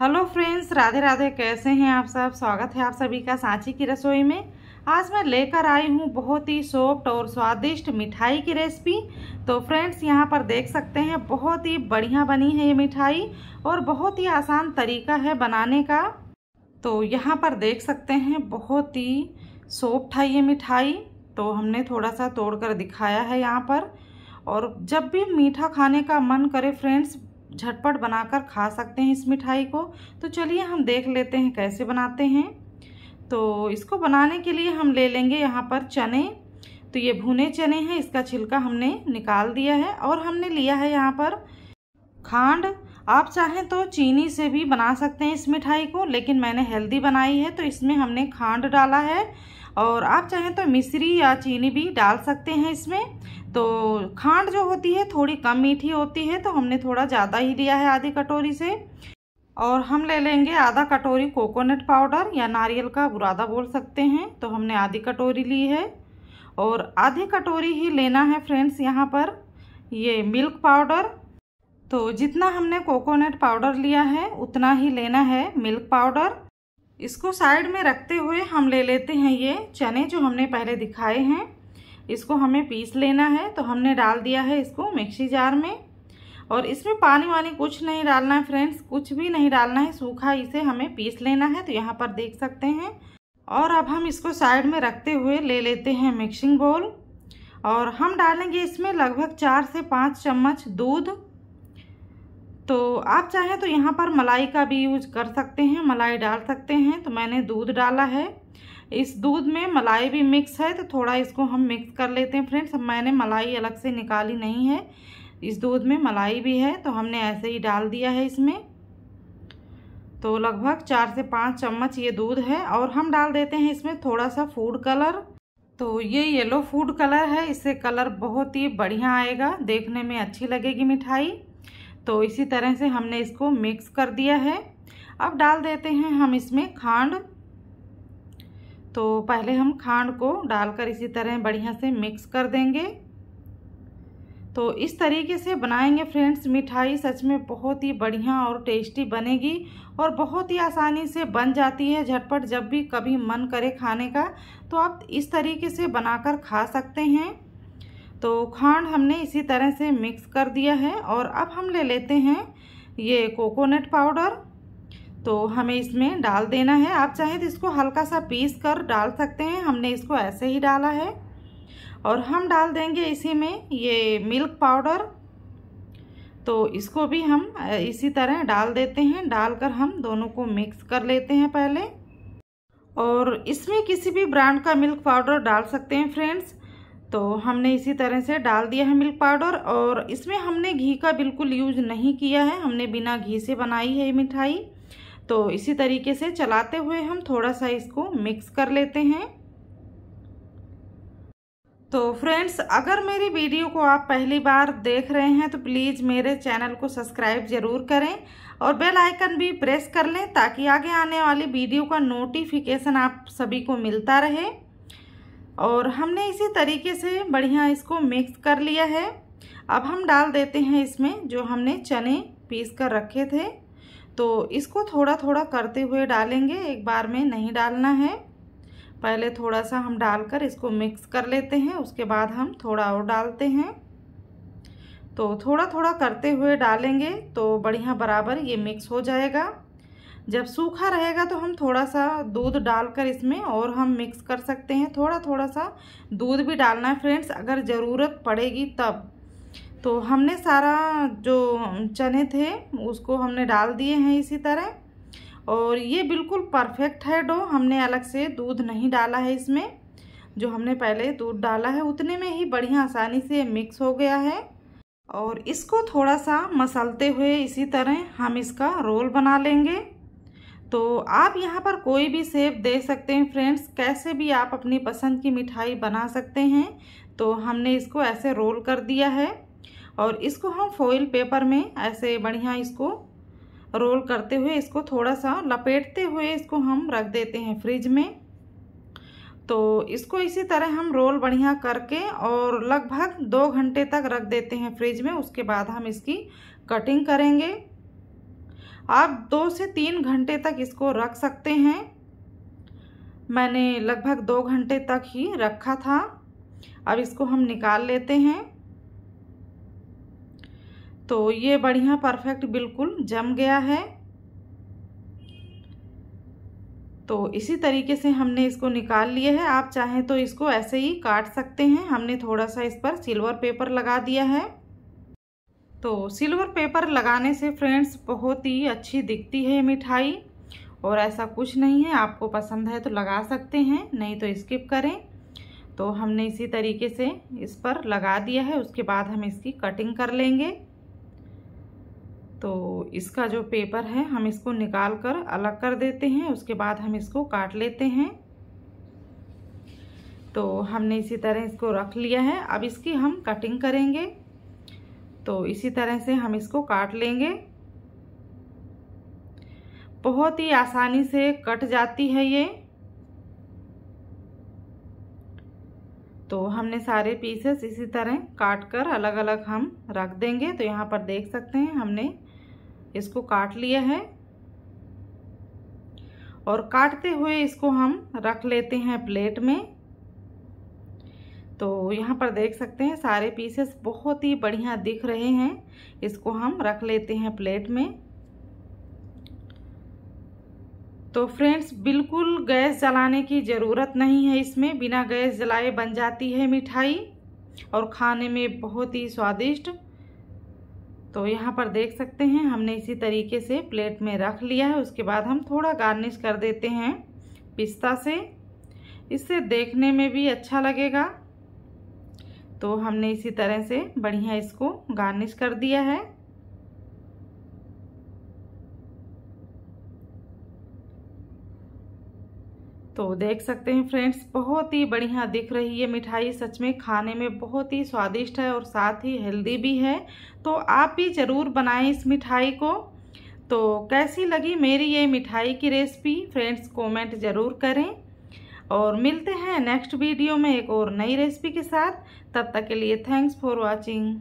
hello friends Radhe Radhe कैसे हैं आप सब स्वागत है आप सभी का सांची की रसोई में आज मैं लेकर आई हूँ बहुत ही सॉफ्ट और स्वादिष्ट मिठाई की रेसिपी तो फ्रेंड्स यहाँ पर देख सकते हैं बहुत ही बढ़िया बनी है ये मिठाई और बहुत ही आसान तरीका है बनाने का तो यहाँ पर देख सकते हैं बहुत ही सॉफ्ट है ये मिठाई तो हमने थोड़ा सा तोड़ कर दिखाया है यहाँ पर और जब भी मीठा खाने का मन करे फ्रेंड्स झटपट बनाकर खा सकते हैं इस मिठाई को तो चलिए हम देख लेते हैं कैसे बनाते हैं तो इसको बनाने के लिए हम ले लेंगे यहाँ पर चने तो ये भुने चने हैं इसका छिलका हमने निकाल दिया है और हमने लिया है यहाँ पर खांड आप चाहें तो चीनी से भी बना सकते हैं इस मिठाई को लेकिन मैंने हेल्दी बनाई है तो इसमें हमने खांड डाला है और आप चाहें तो मिश्री या चीनी भी डाल सकते हैं इसमें तो खांड जो होती है थोड़ी कम मीठी होती है तो हमने थोड़ा ज़्यादा ही लिया है आधी कटोरी से और हम ले लेंगे आधा कटोरी कोकोनट पाउडर या नारियल का बुरादा बोल सकते हैं तो हमने आधी कटोरी ली है और आधी कटोरी ही लेना है फ्रेंड्स यहाँ पर ये मिल्क पाउडर तो जितना हमने कोकोनट पाउडर लिया है उतना ही लेना है मिल्क पाउडर इसको साइड में रखते हुए हम ले लेते हैं ये चने जो हमने पहले दिखाए हैं इसको हमें पीस लेना है तो हमने डाल दिया है इसको मिक्सी जार में और इसमें पानी वानी कुछ नहीं डालना है फ्रेंड्स कुछ भी नहीं डालना है सूखा इसे हमें पीस लेना है तो यहाँ पर देख सकते हैं और अब हम इसको साइड में रखते हुए ले लेते हैं मिक्सिंग बोल और हम डालेंगे इसमें लगभग चार से पाँच चम्मच दूध तो आप चाहें तो यहाँ पर मलाई का भी यूज कर सकते हैं मलाई डाल सकते हैं तो मैंने दूध डाला है इस दूध में मलाई भी मिक्स है तो थोड़ा इसको हम मिक्स कर लेते हैं फ्रेंड्स मैंने मलाई अलग से निकाली नहीं है इस दूध में मलाई भी है तो हमने ऐसे ही डाल दिया है इसमें तो लगभग चार से पाँच चम्मच ये दूध है और हम डाल देते हैं इसमें थोड़ा सा फूड कलर तो ये येलो फूड कलर है इससे कलर बहुत ही बढ़िया आएगा देखने में अच्छी लगेगी मिठाई तो इसी तरह से हमने इसको मिक्स कर दिया है अब डाल देते हैं हम इसमें खांड तो पहले हम खांड को डालकर इसी तरह बढ़िया से मिक्स कर देंगे तो इस तरीके से बनाएंगे फ्रेंड्स मिठाई सच में बहुत ही बढ़िया और टेस्टी बनेगी और बहुत ही आसानी से बन जाती है झटपट जब भी कभी मन करे खाने का तो आप इस तरीके से बनाकर खा सकते हैं तो खांड हमने इसी तरह से मिक्स कर दिया है और अब हम ले लेते हैं ये कोकोनट पाउडर तो हमें इसमें डाल देना है आप चाहें तो इसको हल्का सा पीस कर डाल सकते हैं हमने इसको ऐसे ही डाला है और हम डाल देंगे इसी में ये मिल्क पाउडर तो इसको भी हम इसी तरह डाल देते हैं डालकर हम दोनों को मिक्स कर लेते हैं पहले और इसमें किसी भी ब्रांड का मिल्क पाउडर डाल सकते हैं फ्रेंड्स तो हमने इसी तरह से डाल दिया है मिल्क पाउडर और इसमें हमने घी का बिल्कुल यूज नहीं किया है हमने बिना घी से बनाई है ये मिठाई तो इसी तरीके से चलाते हुए हम थोड़ा सा इसको मिक्स कर लेते हैं तो फ्रेंड्स अगर मेरी वीडियो को आप पहली बार देख रहे हैं तो प्लीज़ मेरे चैनल को सब्सक्राइब ज़रूर करें और बेल आइकन भी प्रेस कर लें ताकि आगे आने वाली वीडियो का नोटिफिकेशन आप सभी को मिलता रहे और हमने इसी तरीके से बढ़िया इसको मिक्स कर लिया है अब हम डाल देते हैं इसमें जो हमने चने पीस कर रखे थे तो इसको थोड़ा थोड़ा करते हुए डालेंगे एक बार में नहीं डालना है पहले थोड़ा सा हम डालकर इसको मिक्स कर लेते हैं उसके बाद हम थोड़ा और डालते हैं तो थोड़ा थोड़ा करते हुए डालेंगे तो बढ़िया बराबर ये मिक्स हो जाएगा जब सूखा रहेगा तो हम थोड़ा सा दूध डालकर इसमें और हम मिक्स कर सकते हैं थोड़ा थोड़ा सा दूध भी डालना है फ्रेंड्स अगर ज़रूरत पड़ेगी तब तो हमने सारा जो चने थे उसको हमने डाल दिए हैं इसी तरह और ये बिल्कुल परफेक्ट है डो हमने अलग से दूध नहीं डाला है इसमें जो हमने पहले दूध डाला है उतने में ही बढ़िया आसानी से मिक्स हो गया है और इसको थोड़ा सा मसलते हुए इसी तरह हम इसका रोल बना लेंगे तो आप यहाँ पर कोई भी सेब दे सकते हैं फ्रेंड्स कैसे भी आप अपनी पसंद की मिठाई बना सकते हैं तो हमने इसको ऐसे रोल कर दिया है और इसको हम फॉइल पेपर में ऐसे बढ़िया इसको रोल करते हुए इसको थोड़ा सा लपेटते हुए इसको हम रख देते हैं फ्रिज में तो इसको इसी तरह हम रोल बढ़िया करके और लगभग दो घंटे तक रख देते हैं फ्रिज में उसके बाद हम इसकी कटिंग करेंगे आप दो से तीन घंटे तक इसको रख सकते हैं मैंने लगभग दो घंटे तक ही रखा था अब इसको हम निकाल लेते हैं तो ये बढ़िया परफेक्ट बिल्कुल जम गया है तो इसी तरीके से हमने इसको निकाल लिया है आप चाहें तो इसको ऐसे ही काट सकते हैं हमने थोड़ा सा इस पर सिल्वर पेपर लगा दिया है तो सिल्वर पेपर लगाने से फ्रेंड्स बहुत ही अच्छी दिखती है मिठाई और ऐसा कुछ नहीं है आपको पसंद है तो लगा सकते हैं नहीं तो स्किप करें तो हमने इसी तरीके से इस पर लगा दिया है उसके बाद हम इसकी कटिंग कर लेंगे तो इसका जो पेपर है हम इसको निकाल कर अलग कर देते हैं उसके बाद हम इसको काट लेते हैं तो हमने इसी तरह इसको रख लिया है अब इसकी हम कटिंग करेंगे तो इसी तरह से हम इसको काट लेंगे बहुत ही आसानी से कट जाती है ये तो हमने सारे पीसेस इसी तरह काट कर अलग अलग हम रख देंगे तो यहाँ पर देख सकते हैं हमने इसको काट लिया है और काटते हुए इसको हम रख लेते हैं प्लेट में तो यहाँ पर देख सकते हैं सारे पीसेस बहुत ही बढ़िया दिख रहे हैं इसको हम रख लेते हैं प्लेट में तो फ्रेंड्स बिल्कुल गैस जलाने की ज़रूरत नहीं है इसमें बिना गैस जलाए बन जाती है मिठाई और खाने में बहुत ही स्वादिष्ट तो यहाँ पर देख सकते हैं हमने इसी तरीके से प्लेट में रख लिया है उसके बाद हम थोड़ा गार्निश कर देते हैं पिस्ता से इससे देखने में भी अच्छा लगेगा तो हमने इसी तरह से बढ़िया इसको गार्निश कर दिया है तो देख सकते हैं फ्रेंड्स बहुत ही बढ़िया दिख रही है मिठाई सच में खाने में बहुत ही स्वादिष्ट है और साथ ही हेल्दी भी है तो आप भी ज़रूर बनाएं इस मिठाई को तो कैसी लगी मेरी ये मिठाई की रेसिपी फ्रेंड्स कमेंट ज़रूर करें और मिलते हैं नेक्स्ट वीडियो में एक और नई रेसिपी के साथ तब तक के लिए थैंक्स फॉर वॉचिंग